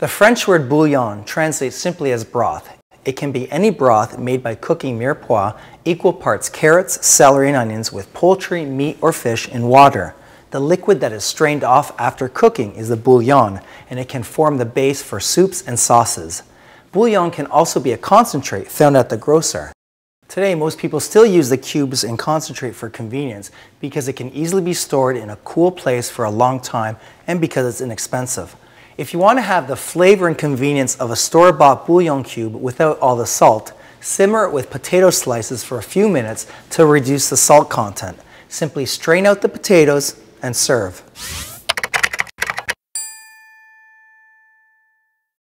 The French word bouillon translates simply as broth. It can be any broth made by cooking mirepoix equal parts carrots, celery, and onions with poultry, meat, or fish in water. The liquid that is strained off after cooking is the bouillon, and it can form the base for soups and sauces. Bouillon can also be a concentrate found at the grocer. Today, most people still use the cubes and concentrate for convenience because it can easily be stored in a cool place for a long time and because it's inexpensive. If you want to have the flavor and convenience of a store-bought bouillon cube without all the salt, simmer it with potato slices for a few minutes to reduce the salt content. Simply strain out the potatoes and serve.